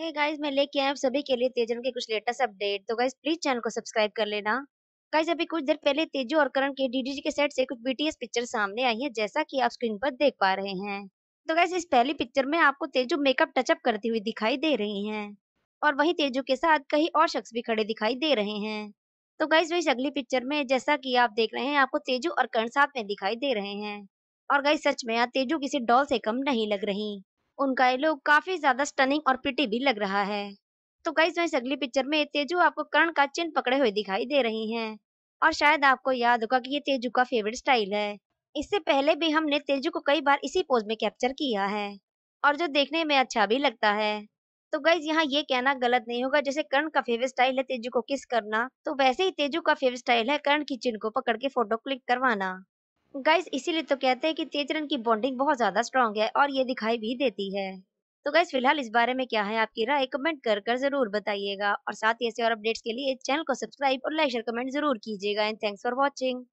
hey guys मैं लेके आया हूँ सभी के लिए तेजन के कुछ लेटेस्ट अपडेट तो गाइस प्लीज चैनल को सब्सक्राइब कर लेना गाइस अभी कुछ देर पहले तेजो और करण के डीडीजी के सेट से कुछ बीटीएस पिक्चर सामने आई है जैसा कि आप स्क्रीन पर देख पा रहे हैं तो गाइस इस पहली पिक्चर में आपको तेजो मेकअप टचअप करती हुई दिखाई दे रही है और वही तेजो के साथ कई और शख्स भी खड़े दिखाई दे रहे हैं तो गाइस वही अगली पिक्चर में जैसा की आप देख रहे हैं आपको तेजू और करण साथ में दिखाई दे रहे हैं और गाइस सच में यहाँ तेजू किसी डॉल से कम नहीं लग रही उनका ये लोग काफी ज्यादा स्टनिंग और प्रिटी भी लग रहा है तो गाइज इस अगली पिक्चर में तेजू आपको कर्ण का चिन्ह पकड़े हुए दिखाई दे रही हैं और शायद आपको याद होगा कि ये तेजू का फेवरेट स्टाइल है इससे पहले भी हमने तेजू को कई बार इसी पोज में कैप्चर किया है और जो देखने में अच्छा भी लगता है तो गाइज यहाँ ये कहना गलत नहीं होगा जैसे कर्ण का फेवरेट स्टाइल है तेजू को किस करना तो वैसे ही तेजू का फेवरेट स्टाइल है कर्ण की चिन्ह को पकड़ के फोटो क्लिक करवाना गाइस इसीलिए तो कहते हैं कि तेज रन की बॉन्डिंग बहुत ज्यादा स्ट्रांग है और ये दिखाई भी देती है तो गाइस फिलहाल इस बारे में क्या है आपकी राय कमेंट कर कर जरूर बताइएगा और साथ ही ऐसे और अपडेट्स के लिए इस चैनल को सब्सक्राइब और लाइक शेयर कमेंट जरूर कीजिएगा एंड थैंक्स फॉर वॉचिंग